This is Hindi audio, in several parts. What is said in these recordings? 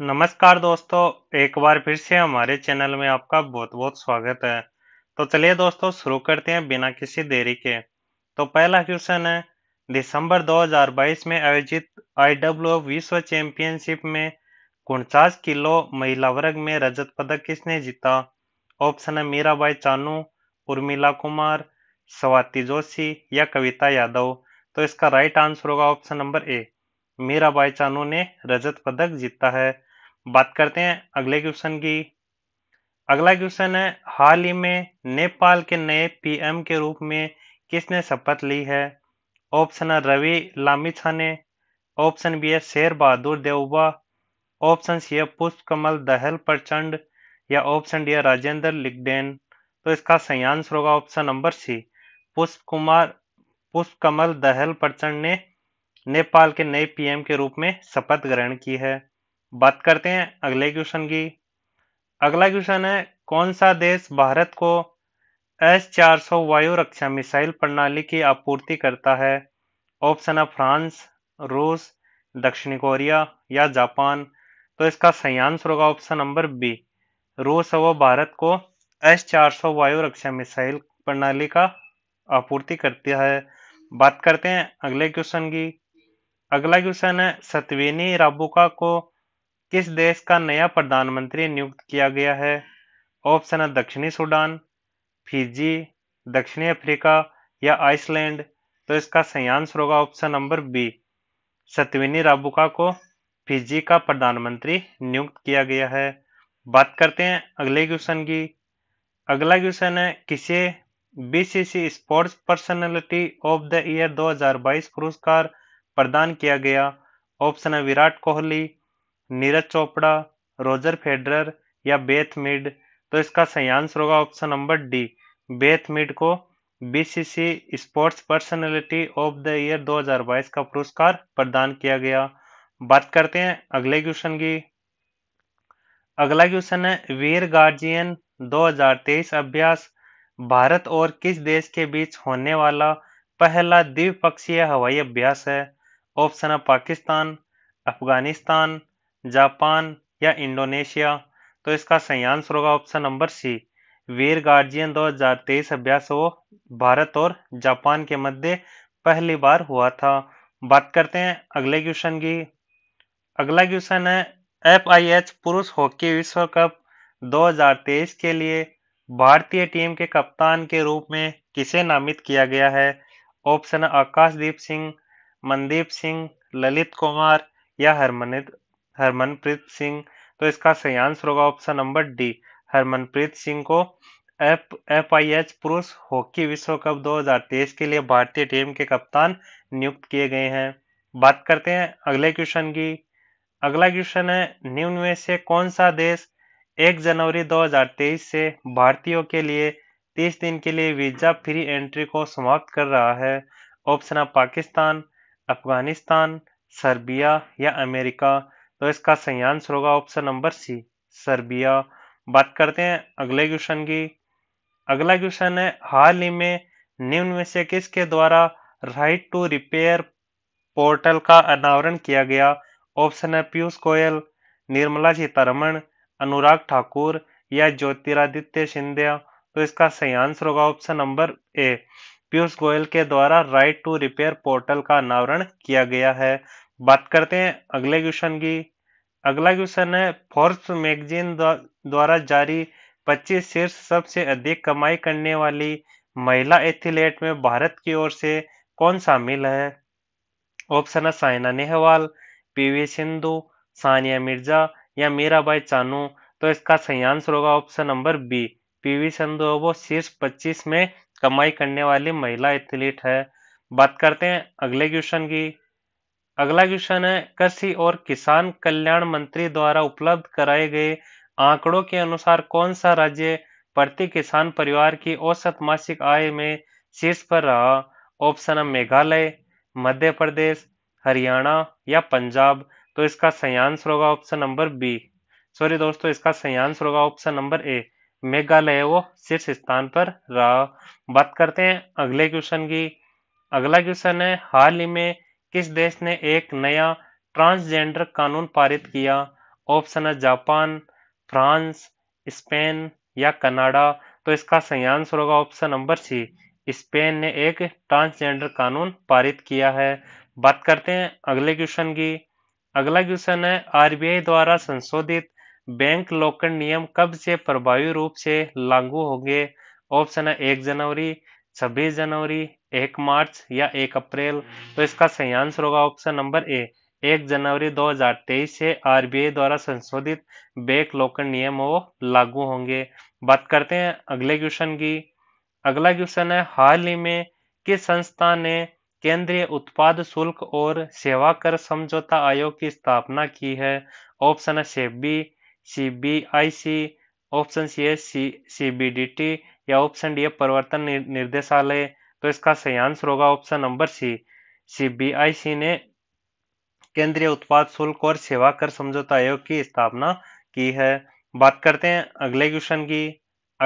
नमस्कार दोस्तों एक बार फिर से हमारे चैनल में आपका बहुत बहुत स्वागत है तो चलिए दोस्तों शुरू करते हैं बिना किसी देरी के तो पहला क्वेश्चन है दिसंबर 2022 में आयोजित आई विश्व चैंपियनशिप में उनचास किलो महिला वर्ग में रजत पदक किसने जीता ऑप्शन है मीराबाई चानू उर्मिला कुमार स्वाति जोशी या कविता यादव तो इसका राइट आंसर होगा option number A Mirabai Chanu ने रजत पदक जीता है बात करते हैं अगले क्वेश्चन की अगला क्वेश्चन है हाल ही में नेपाल के नए पीएम के रूप में किसने शपथ ली है ऑप्शन है रवि लामिछा ने ऑप्शन बी है शेर बहादुर देवबा ऑप्शन सी है पुष्प कमल दहल प्रचंड या ऑप्शन डी है राजेंद्र लिगडेन तो इसका सही आंसर होगा ऑप्शन नंबर सी पुष्प कुमार पुष्प कमल दहल प्रचंड ने नेपाल के नए पीएम के रूप में शपथ ग्रहण की है बात करते हैं अगले क्वेश्चन की अगला क्वेश्चन है कौन सा देश भारत को एस सौ वायु रक्षा मिसाइल प्रणाली की आपूर्ति करता है ऑप्शन है फ्रांस रूस दक्षिणी कोरिया या जापान तो इसका सही आंसर होगा ऑप्शन नंबर बी रूस व भारत को एस सौ वायु रक्षा मिसाइल प्रणाली का आपूर्ति करती है बात करते हैं अगले क्वेश्चन की अगला क्वेश्चन है सतवेनी राबुका को किस देश का नया प्रधानमंत्री नियुक्त किया गया है ऑप्शन है दक्षिणी सूडान फिजी दक्षिणी अफ्रीका या आइसलैंड तो इसका सही आंसर होगा option number B Sitiveni Rabuka को फिजी का प्रधानमंत्री नियुक्त किया गया है बात करते हैं अगले क्वेश्चन की अगला क्वेश्चन है किसे BBC sports personality of the year 2022 पुरस्कार प्रदान किया गया ऑप्शन है विराट कोहली नीरज चोपड़ा रोजर फेडरर या बेथ मिड तो इसका सही आंसर होगा option number D Beth Mead को BBC sports personality of the year 2022 का पुरस्कार प्रदान किया गया बात करते हैं अगले क्वेश्चन की अगला क्वेश्चन है वीर गार्जियन 2023 अभ्यास भारत और किस देश के बीच होने वाला पहला द्विपक्षीय हवाई अभ्यास है ऑप्शन है पाकिस्तान अफगानिस्तान जापान या इंडोनेशिया तो इसका सही आंसर होगा option number C Veer guardian 2023 अभ्यास वो भारत और जापान के मध्य पहली बार हुआ था बात करते हैं अगले क्वेश्चन की अगला क्वेश्चन है एफ आई एच पुरुष हॉकी विश्व कप 2023 के लिए भारतीय टीम के कप्तान के रूप में किसे नामित किया गया है ऑप्शन आकाशदीप सिंह मनदीप सिंह ललित कुमार या हरमनित हरमनप्रीत सिंह तो इसका सही आंसर होगा option number D Harmanpreet Singh को एफ एफ आई एच पुरुष हॉकी विश्व कप 2023 के लिए भारतीय टीम के कप्तान नियुक्त किए गए हैं बात करते हैं अगले क्वेश्चन की अगला क्वेश्चन है निम्न में से कौन सा देश 1 जनवरी 2023 से भारतीयों के लिए 30 दिन के लिए वीजा फ्री एंट्री को समाप्त कर रहा है ऑप्शन है पाकिस्तान अफगानिस्तान सर्बिया या अमेरिका तो इसका सही आंसर होगा ऑप्शन नंबर सी सर्बिया बात करते हैं अगले क्वेश्चन की अगला क्वेश्चन है हाल ही में निम्न में से किसके द्वारा राइट टू रिपेयर पोर्टल का अनावरण किया गया ऑप्शन है पीयूष गोयल निर्मला सीतारमण अनुराग ठाकुर या ज्योतिरादित्य सिंधिया तो इसका सही आंसर होगा option number A Piyush Goyal के द्वारा राइट टू रिपेयर पोर्टल का अनावरण किया गया है बात करते हैं अगले क्वेश्चन की अगला क्वेश्चन है फोर्स मैगजीन द्वारा जारी 25 शीर्ष सबसे अधिक कमाई करने वाली महिला एथलीट में भारत की ओर से कौन शामिल है ऑप्शन है साइना नेहवाल पीवी सिंधु सानिया मिर्जा या मीराबाई चानू तो इसका सही आंसर होगा option number B PV Sindhu वो शीर्ष 25 में कमाई करने वाली महिला एथलीट है बात करते हैं अगले क्वेश्चन की अगला क्वेश्चन है कृषि और किसान कल्याण मंत्री द्वारा उपलब्ध कराए गए आंकड़ों के अनुसार कौन सा राज्य प्रति किसान परिवार की औसत मासिक आय में शीर्ष पर रहा ऑप्शन है मेघालय मध्य प्रदेश हरियाणा या पंजाब तो इसका संयांश होगा ऑप्शन नंबर बी सॉरी दोस्तों इसका संयांश होगा ऑप्शन नंबर ए मेघालय वो शीर्ष स्थान पर रहा बात करते हैं अगले क्वेश्चन की अगला क्वेश्चन है हाल ही में किस देश ने एक नया ट्रांसजेंडर कानून पारित किया ऑप्शन है जापान फ्रांस स्पेन या कनाडा तो इसका सही आंसर होगा ऑप्शन नंबर सी स्पेन ने एक ट्रांसजेंडर कानून पारित किया है बात करते हैं अगले क्वेश्चन की अगला क्वेश्चन है आरबीआई द्वारा संशोधित बैंक लोकन नियम कब से प्रभावी रूप से लागू होंगे ऑप्शन है एक जनवरी छब्बीस जनवरी एक मार्च या एक अप्रैल तो इसका सही आंसर होगा ऑप्शन नंबर ए एक जनवरी 2023 से आरबीआई द्वारा संशोधित बैंक लोकन नियम वो लागू होंगे बात करते हैं अगले क्वेश्चन की अगला क्वेश्चन है हाल ही में किस संस्था ने केंद्रीय उत्पाद शुल्क और सेवा कर समझौता आयोग की स्थापना की है ऑप्शन है SEBI C B I C option C है C C B D T या ऑप्शन डी है प्रवर्तन निर्देशालय तो इसका सही आंसर होगा ऑप्शन नंबर सी सीबीआईसी ने केंद्रीय उत्पाद शुल्क और सेवा कर समझौता आयोग की स्थापना की है बात करते हैं अगले क्वेश्चन की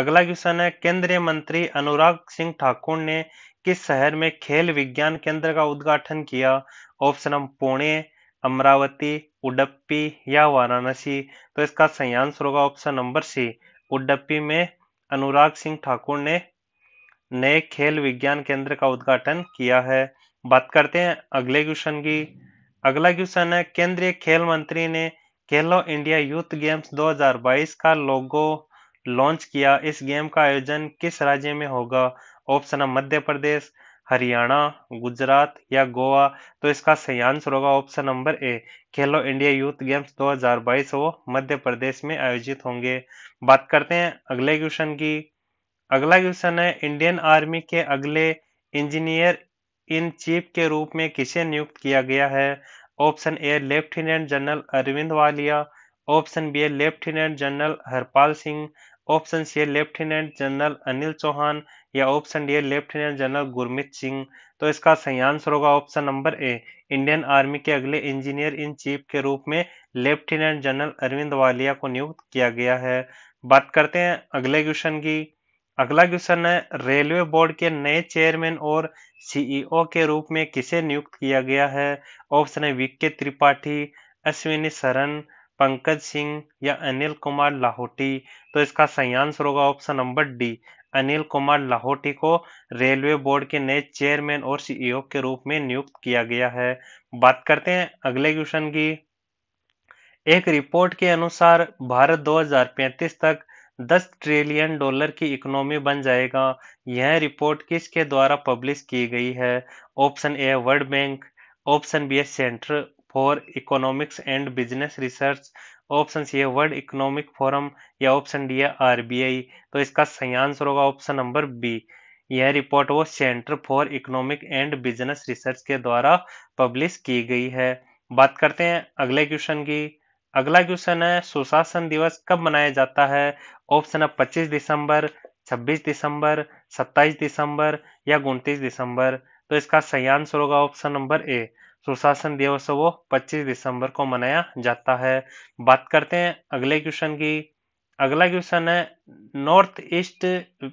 अगला क्वेश्चन है केंद्रीय मंत्री अनुराग सिंह ठाकुर ने किस शहर में खेल विज्ञान केंद्र का उद्घाटन किया ऑप्शन हम पुणे अमरावती उडप्पी या वाराणसी तो इसका सही आंसर होगा ऑप्शन नंबर सी उडप्पी में अनुराग सिंह ठाकुर ने नए खेल विज्ञान केंद्र का उद्घाटन किया है बात करते हैं अगले क्वेश्चन की अगला क्वेश्चन है केंद्रीय खेल मंत्री ने खेलो इंडिया यूथ गेम्स 2022 का लोगो लॉन्च किया इस गेम का आयोजन किस राज्य में होगा ऑप्शन है मध्य प्रदेश हरियाणा गुजरात या गोवा तो इसका सही आंसर होगा ऑप्शन नंबर ए खेलो इंडिया यूथ गेम्स 2022 वो मध्य प्रदेश में आयोजित होंगे बात करते हैं अगले क्वेश्चन की अगला क्वेश्चन है इंडियन आर्मी के अगले इंजीनियर इन चीफ के रूप में किसे नियुक्त किया गया है option A lieutenant general Arvind Walia option B lieutenant general Harpal Singh option C lieutenant general Anil Chauhan या option D lieutenant general Gurmit Singh तो इसका सही आंसर होगा option number A Indian army के अगले इंजीनियर इन चीफ के रूप में लेफ्टिनेंट जनरल अरविंद वालिया को नियुक्त किया गया है बात करते हैं अगले क्वेश्चन की अगला क्वेश्चन है रेलवे बोर्ड के नए चेयरमैन और सीईओ e के रूप में किसे नियुक्त किया गया है ऑप्शन है वीके त्रिपाठी अश्विनी शरण पंकज सिंह या अनिल कुमार लाहौटी तो इसका सही आंसर होगा option number D Anil Kumar Lahoti को रेलवे बोर्ड के नए चेयरमैन और सीईओ e के रूप में नियुक्त किया गया है बात करते हैं अगले क्वेश्चन की एक रिपोर्ट के अनुसार भारत 2035 तक दस ट्रिलियन डॉलर की इकोनॉमी बन जाएगा यह रिपोर्ट किसके द्वारा पब्लिश की गई है option A world bank option B है centre for economics and business research option C है वर्ल्ड इकोनॉमिक फोरम या ऑप्शन डी है आरबीआई तो इसका सही आंसर होगा ऑप्शन नंबर बी यह रिपोर्ट वो centre for economic and business research के द्वारा पब्लिश की गई है बात करते हैं अगले क्वेश्चन की अगला क्वेश्चन है सुशासन दिवस कब मनाया जाता है ऑप्शन है 25 दिसंबर 26 दिसंबर 27 दिसंबर या उनतीस दिसंबर तो इसका सही आंसर होगा ऑप्शन नंबर ए सुशासन दिवस वो 25 दिसंबर को मनाया जाता है बात करते हैं अगले क्वेश्चन की अगला क्वेश्चन है नॉर्थ ईस्ट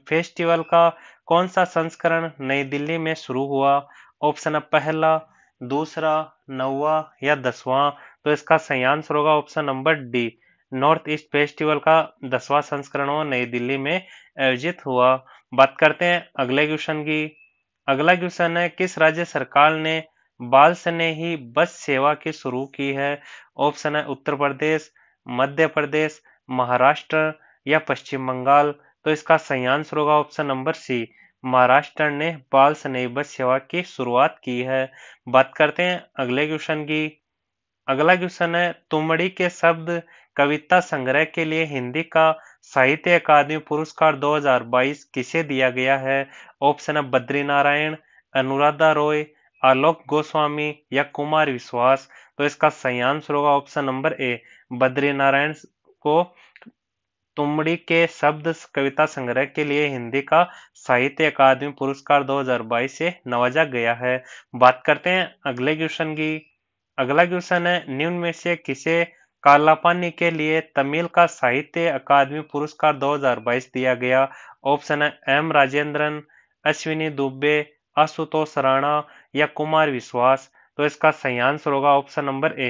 फेस्टिवल का कौन सा संस्करण नई दिल्ली में शुरू हुआ ऑप्शन है पहला दूसरा नौवा या दसवां तो इसका सही आंसर होगा option number D north east festival का दसवा संस्करण नई दिल्ली में आयोजित हुआ बात करते हैं अगले क्वेश्चन की अगला क्वेश्चन है किस राज्य सरकार ने बाल ही बस सेवा की शुरू की है ऑप्शन है उत्तर प्रदेश मध्य प्रदेश महाराष्ट्र या पश्चिम बंगाल तो इसका सही आंसर होगा ऑप्शन नंबर सी महाराष्ट्र ने बाल स्नेही बस सेवा की शुरुआत की है बात करते हैं अगले क्वेश्चन की अगला क्वेश्चन है तुमड़ी के शब्द कविता संग्रह के लिए हिंदी का साहित्य अकादमी पुरस्कार 2022 किसे दिया गया है ऑप्शन है बद्री नारायण अनुराधा रॉय आलोक गोस्वामी या कुमार विश्वास तो इसका सही आंसर होगा option number A Badri Narayan को तुमड़ी के शब्द कविता संग्रह के लिए हिंदी का साहित्य अकादमी पुरस्कार 2022 से नवाजा गया है बात करते हैं अगले क्वेश्चन की अगला क्वेश्चन है निम्न में से किसे कालापानी के लिए तमिल का साहित्य अकादमी पुरस्कार 2022 दिया गया ऑप्शन है एम राजेंद्रन अश्विनी दुबे आशुतोष राणा या कुमार विश्वास तो इसका सही आंसर होगा option number A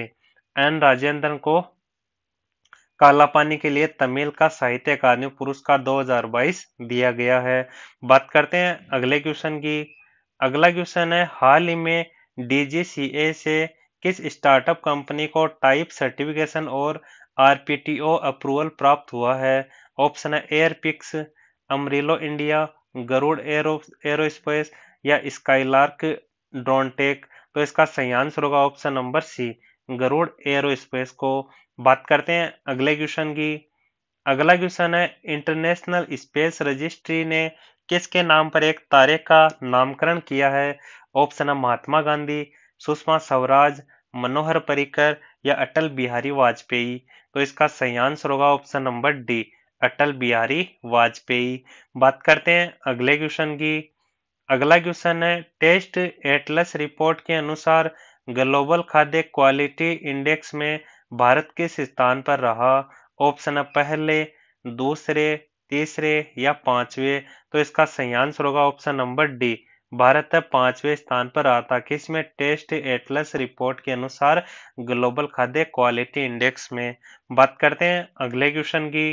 N Rajendran को कालापानी के लिए तमिल का साहित्य अकादमी पुरस्कार 2022 दिया गया है बात करते हैं अगले क्वेश्चन की अगला क्वेश्चन है हाल ही में डीजीसीए से किस स्टार्टअप कंपनी को टाइप सर्टिफिकेशन और आरपीटीओ अप्रूवल प्राप्त हुआ है ऑप्शन है Airpix Amarillo India Garuda aero aerospace या स्काईलार्क ड्रॉनटेक तो इसका सही आंसर होगा option number C Garuda aerospace को बात करते हैं अगले क्वेश्चन की अगला क्वेश्चन है इंटरनेशनल स्पेस रजिस्ट्री ने किसके नाम पर एक तारे का नामकरण किया है ऑप्शन है महात्मा गांधी सुषमा स्वराज मनोहर पर्रिकर या अटल बिहारी वाजपेयी तो इसका सही आंसर होगा option number D Atal Bihari Vajpayee बात करते हैं अगले क्वेश्चन की अगला क्वेश्चन है टेस्ट एटलस रिपोर्ट के अनुसार ग्लोबल खाद्य क्वालिटी इंडेक्स में भारत किस स्थान पर रहा ऑप्शन है पहले दूसरे तीसरे या पांचवे तो इसका सही आंसर होगा ऑप्शन नंबर डी भारत पांचवें स्थान पर आता किस में टेस्ट एटलस रिपोर्ट के अनुसार ग्लोबल खाद्य क्वालिटी इंडेक्स में बात करते हैं अगले क्वेश्चन की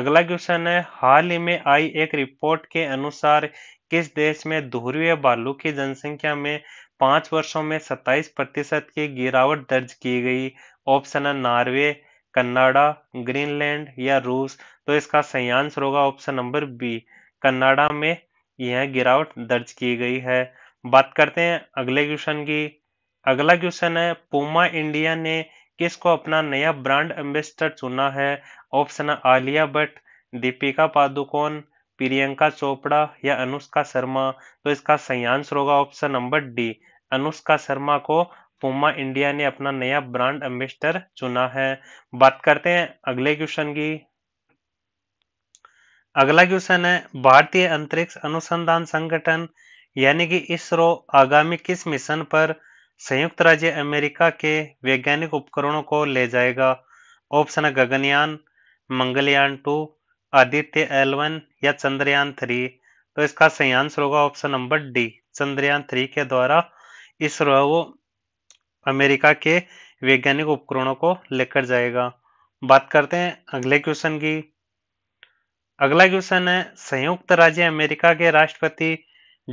अगला क्वेश्चन है हाल ही में आई एक रिपोर्ट के अनुसार किस देश में ध्रुवीय बालू की जनसंख्या में पांच वर्षों में 27 प्रतिशत की गिरावट दर्ज की गई ऑप्शन है नॉर्वे कनाडा ग्रीनलैंड या रूस तो इसका सही आंसर होगा ऑप्शन नंबर बी कनाडा में यह गिरावट दर्ज की गई है बात करते हैं अगले क्वेश्चन की अगला क्वेश्चन है पुमा इंडिया ने किसको अपना नया ब्रांड एम्बेसडर चुना है ऑप्शन है आलिया भट्ट दीपिका पादुकोण प्रियंका चोपड़ा या अनुष्का शर्मा तो इसका सही आंसर होगा option number D Anushka Sharma को पुमा इंडिया ने अपना नया ब्रांड एम्बेसडर चुना है बात करते हैं अगले क्वेश्चन की अगला क्वेश्चन है भारतीय अंतरिक्ष अनुसंधान संगठन यानी कि इसरो आगामी किस मिशन पर संयुक्त राज्य अमेरिका के वैज्ञानिक उपकरणों को ले जाएगा ऑप्शन है गगनयान मंगलयान टू आदित्य एल या चंद्रयान थ्री तो इसका सही आंसर होगा option number D Chandrayaan three के द्वारा इसरो अमेरिका के वैज्ञानिक उपकरणों को लेकर जाएगा बात करते हैं अगले क्वेश्चन की अगला क्वेश्चन है संयुक्त राज्य अमेरिका के राष्ट्रपति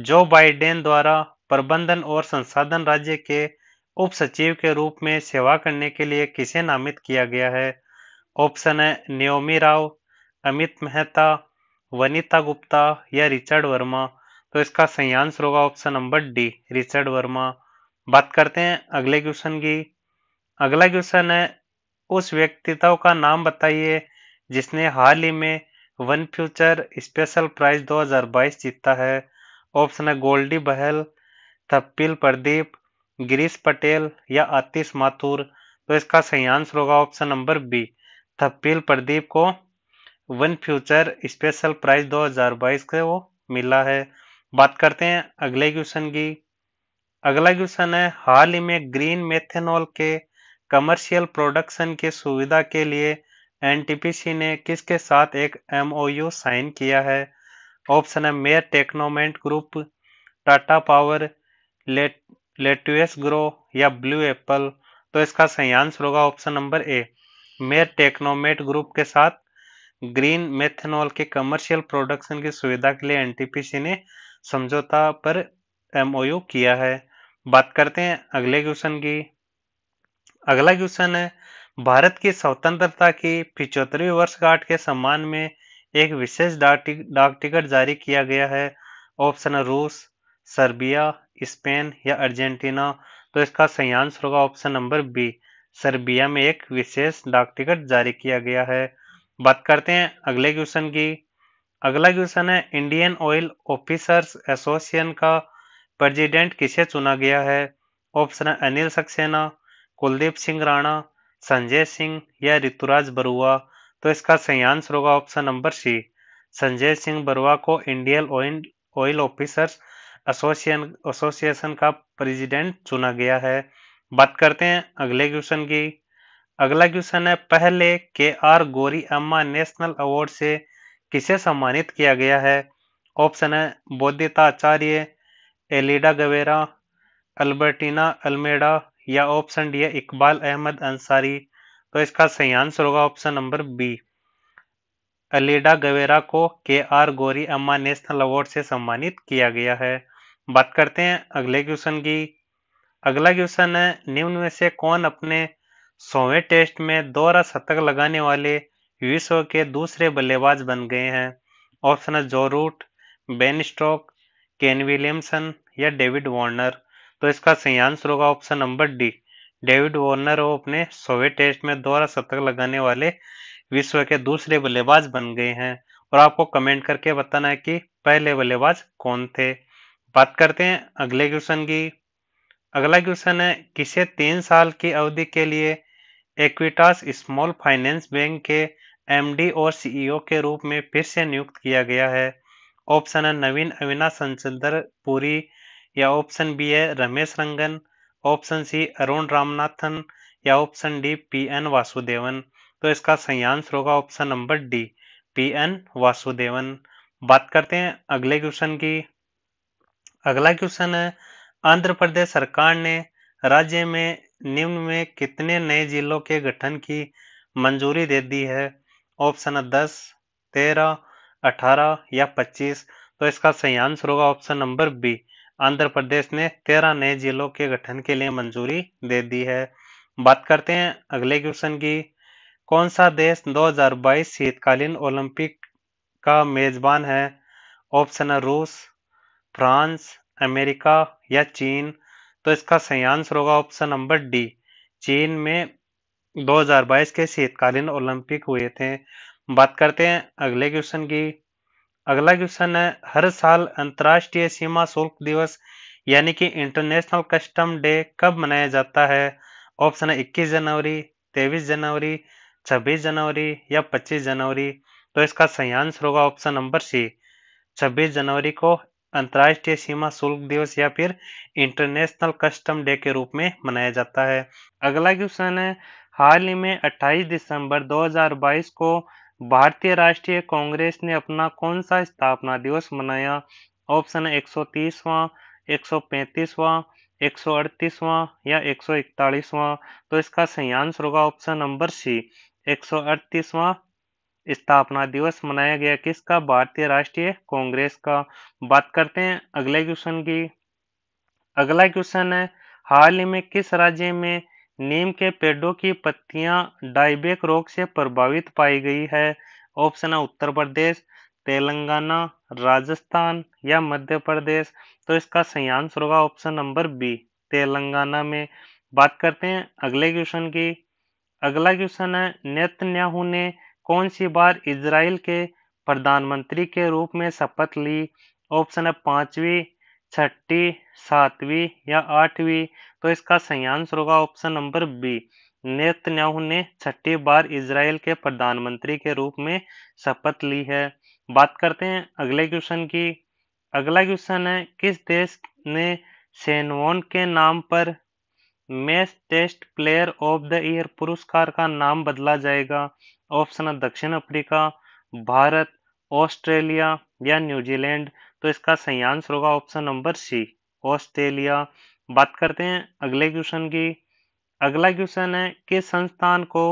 जो बाइडेन द्वारा प्रबंधन और संसाधन राज्य के उप सचिव के रूप में सेवा करने के लिए किसे नामित किया गया है ऑप्शन है नियोमी राव अमित मेहता वनिता गुप्ता या रिचर्ड वर्मा तो इसका सही आंसर होगा option number D Richard Verma बात करते हैं अगले क्वेश्चन की अगला क्वेश्चन है उस व्यक्तित्व का नाम बताइए जिसने हाल ही में वन फ्यूचर स्पेशल प्राइज 2022 जीतता है ऑप्शन है गोल्डी बहल थप्पिल प्रदीप गिरीश पटेल या आतिश माथुर तो इसका सही आंसर होगा option number B Thappil Pradeep को वन फ्यूचर स्पेशल प्राइज 2022 के वो मिला है बात करते हैं अगले क्वेश्चन की अगला क्वेश्चन है हाल ही में ग्रीन मेथेनॉल के कमर्शियल प्रोडक्शन की सुविधा के लिए एनटीपीसी ने किसके साथ एक एमओयू साइन किया है ऑप्शन है Maire Tecnimont group Tata power let lettuce grow या ब्लू एप्पल तो इसका सही आंसर होगा option number A Maire Tecnimont group के साथ ग्रीन मेथेनॉल के कमर्शियल प्रोडक्शन की सुविधा के लिए एनटीपीसी ने समझौता पर एमओयू किया है बात करते हैं अगले क्वेश्चन की अगला क्वेश्चन है भारत की स्वतंत्रता की पिचहत्तरवीं वर्षगांठ के सम्मान में एक विशेष डाक डाक टिकट जारी किया गया है ऑप्शन रूस सर्बिया स्पेन या अर्जेंटीना तो इसका सही आंसर होगा ऑप्शन नंबर बी सर्बिया में एक विशेष डाक टिकट जारी किया गया है बात करते हैं अगले क्वेश्चन की अगला क्वेश्चन है इंडियन ऑयल ऑफिसर्स एसोसिएशन का प्रेसिडेंट किसे चुना गया है ऑप्शन है अनिल सक्सेना कुलदीप सिंह राणा संजय सिंह या ऋतुराज बरुआ तो इसका सही आंसर होगा option number C Sanjay Singh Barua को Indian oil officers association association का प्रेसिडेंट चुना गया है बात करते हैं अगले क्वेश्चन की अगला क्वेश्चन है पहले के आर गोरी अम्मा नेशनल अवार्ड से किसे सम्मानित किया गया है ऑप्शन है Bodhita Acharya Aleida Guevara Albertina Almeida या ऑप्शन डी है इकबाल अहमद अंसारी तो इसका सही आंसर होगा option number B Aleida Guevara को के आर गोरी अम्मा नेशनल अवार्ड से सम्मानित किया गया है बात करते हैं अगले क्वेश्चन की अगला क्वेश्चन है निम्न में से कौन अपने सौवे टेस्ट में दोहरा शतक लगाने वाले विश्व के दूसरे बल्लेबाज बन गए हैं ऑप्शन है Joe Root Ben Stokes Kane Williamson या डेविड वार्नर तो इसका सही आंसर होगा option number D David Warner वो अपने सोवियत टेस्ट में दोहरा शतक लगाने वाले विश्व के दूसरे बल्लेबाज बन गए हैं और आपको कमेंट करके बताना है कि पहले बल्लेबाज कौन थे बात करते हैं अगले क्वेश्चन की अगला क्वेश्चन है किसे तीन साल की अवधि के लिए एक्विटास स्मॉल फाइनेंस बैंक के एमडी और सीईओ e के रूप में फिर से नियुक्त किया गया है ऑप्शन है नवीन अविनाश संचंदर पुरी या ऑप्शन बी है रमेश रंगन ऑप्शन सी अरुण रामनाथन या option D P N Vasudevan तो इसका संयांश होगा option number D P N Vasudevan बात करते हैं अगले क्वेश्चन की अगला क्वेश्चन है आंध्र प्रदेश सरकार ने राज्य में निम्न में कितने नए जिलों के गठन की मंजूरी दे दी है ऑप्शन है दस तेरह अठारह या पच्चीस तो इसका सही आंसर होगा option number B Andhra Pradesh ने तेरह नए जिलों के गठन के लिए मंजूरी दे दी है बात करते हैं अगले क्वेश्चन की कौन सा देश 2022 शीतकालीन ओलंपिक का मेजबान है ऑप्शन है रूस फ्रांस अमेरिका या चीन तो इसका सही आंसर होगा ऑप्शन नंबर डी चीन में 2022 के शीतकालीन ओलंपिक हुए थे बात करते हैं अगले क्वेश्चन की अगला क्वेश्चन है हर साल अंतर्राष्ट्रीय सीमा शुल्क दिवस यानी कि इंटरनेशनल कस्टम डे कब मनाया जाता है ऑप्शन है 21 जनवरी 23 जनवरी 26 जनवरी या 25 जनवरी तो इसका सही आंसर होगा ऑप्शन नंबर सी 26 जनवरी को अंतर्राष्ट्रीय सीमा शुल्क दिवस या फिर इंटरनेशनल कस्टम डे के रूप में मनाया जाता है अगला क्वेश्चन है हाल ही में 28 दिसंबर 2022 को भारतीय राष्ट्रीय कांग्रेस ने अपना कौन सा स्थापना दिवस मनाया ऑप्शन एक सौ तीसवां एक सौ पैंतीसवां एक सौ अड़तीसवां या एक सौ इकतालीसवां तो इसका सही आंसर होगा ऑप्शन नंबर सी एक सौ अड़तीसवां स्थापना दिवस मनाया गया किसका भारतीय राष्ट्रीय कांग्रेस का बात करते हैं अगले क्वेश्चन की अगला क्वेश्चन है हाल ही में किस राज्य में नीम के पेड़ों की पत्तियां डायबेक रोग से प्रभावित पाई गई है ऑप्शन है उत्तर प्रदेश तेलंगाना राजस्थान या मध्य प्रदेश तो इसका सही आंसर होगा ऑप्शन नंबर बी तेलंगाना में बात करते हैं अगले क्वेश्चन की अगला क्वेश्चन है नेतन्याहू ने कौन सी बार इसराइल के प्रधानमंत्री के रूप में शपथ ली ऑप्शन है पांचवी छठी सातवीं या आठवीं तो इसका सही आंसर होगा ऑप्शन नंबर बी नेतन्याहू ने छठी बार इसराइल के प्रधानमंत्री के रूप में शपथ ली है बात करते हैं अगले क्वेश्चन की अगला क्वेश्चन है किस देश ने सेनवोन के नाम पर match test player of the year पुरस्कार का नाम बदला जाएगा ऑप्शन है दक्षिण अफ्रीका भारत ऑस्ट्रेलिया या न्यूजीलैंड तो इसका सही आंसर होगा ऑप्शन नंबर सी ऑस्ट्रेलिया बात करते हैं अगले क्वेश्चन की अगला क्वेश्चन है किस संस्थान को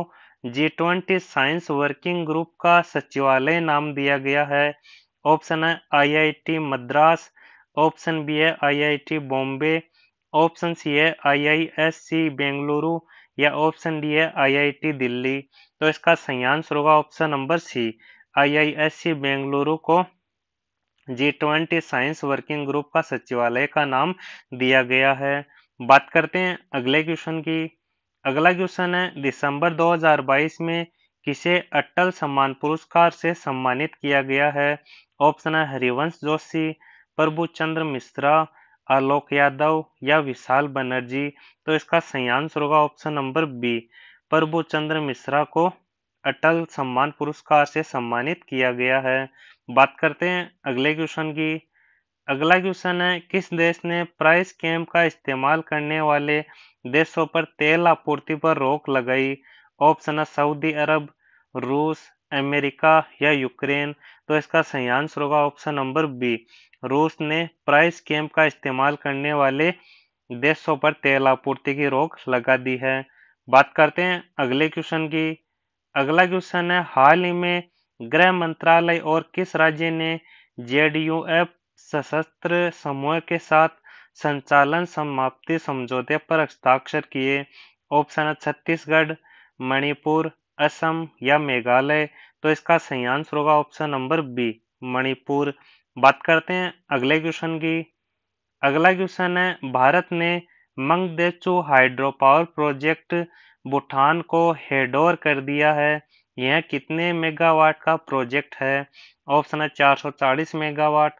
G twenty science working group का सचिवालय नाम दिया गया है ऑप्शन है आईआईटी मद्रास ऑप्शन बी है आईआईटी बॉम्बे ऑप्शन सी है आईआईएससी बेंगलुरु या ऑप्शन डी है आईआईटी दिल्ली तो इसका सही आंसर होगा option number C IISc Bengaluru को G twenty science working group का सचिवालय का नाम दिया गया है बात करते हैं अगले क्वेश्चन की अगला क्वेश्चन है दिसंबर 2022 में किसे अटल सम्मान पुरस्कार से सम्मानित किया गया है ऑप्शन है हरिवंश जोशी प्रभु चंद्र मिश्रा आलोक यादव या विशाल बनर्जी तो इसका सही आंसर होगा option number B Prabhu Chandra Mishra को अटल सम्मान पुरस्कार से सम्मानित किया गया है बात करते हैं अगले क्वेश्चन की अगला क्वेश्चन है किस देश ने प्राइस कैम्प का इस्तेमाल करने वाले देशों पर तेल आपूर्ति पर रोक लगाई ऑप्शन है सऊदी अरब रूस अमेरिका या यूक्रेन तो इसका सही आंसर होगा ऑप्शन नंबर बी रूस ने प्राइस कैम्प का इस्तेमाल करने वाले देशों पर तेल आपूर्ति की रोक लगा दी है बात करते हैं अगले क्वेश्चन की अगला क्वेश्चन है हाल ही में गृह मंत्रालय और किस राज्य ने जेडीयूएफ सशस्त्र समूह के साथ संचालन समाप्ति समझौते पर हस्ताक्षर किए ऑप्शन है छत्तीसगढ़ मणिपुर असम या मेघालय तो इसका सही आंसर होगा ऑप्शन नंबर बी मणिपुर बात करते हैं अगले क्वेश्चन की अगला क्वेश्चन है भारत ने Mangdechhu hydro power project Bhutan को हेडोर कर दिया है यह कितने मेगावाट का प्रोजेक्ट है ऑप्शन है 440 मेगावाट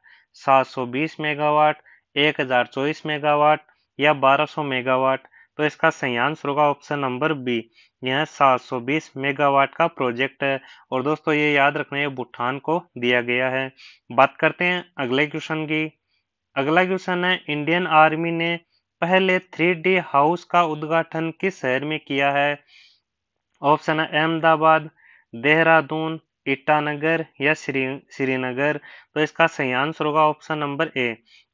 720 मेगावाट 1024 मेगावाट या 1200 मेगावाट तो इसका सही आंसर होगा ऑप्शन नंबर बी यह 720 मेगावाट का प्रोजेक्ट है और दोस्तों ये याद रखना है भूटान को दिया गया है बात करते हैं अगले क्वेश्चन की अगला क्वेश्चन है इंडियन आर्मी ने पहले थ्री डी हाउस का उद्घाटन किस शहर में किया है ऑप्शन है अहमदाबाद देहरादून ईटानगर या श्री श्रीनगर तो इसका सही आंसर होगा option number A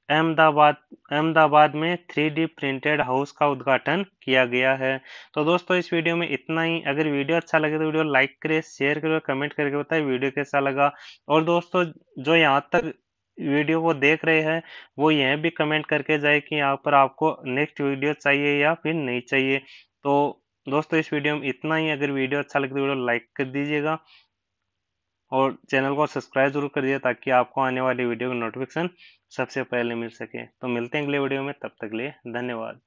Ahmedabad Ahmedabad में थ्री डी प्रिंटेड हाउस का उद्घाटन किया गया है तो दोस्तों इस वीडियो में इतना ही अगर वीडियो अच्छा लगे तो वीडियो लाइक करे शेयर करें कमेंट करके बताए वीडियो कैसा लगा और दोस्तों जो यहाँ तक वीडियो को देख रहे हैं वो यह भी कमेंट करके जाए कि यहाँ पर आपको नेक्स्ट वीडियो चाहिए या फिर नहीं चाहिए तो दोस्तों इस वीडियो में इतना ही अगर वीडियो अच्छा लगे तो वीडियो लाइक कर दीजिएगा और चैनल को सब्सक्राइब जरूर कर दीजिए ताकि आपको आने वाली वीडियो का नोटिफिकेशन सबसे पहले मिल सके तो मिलते हैं अगले वीडियो में तब तक लिए धन्यवाद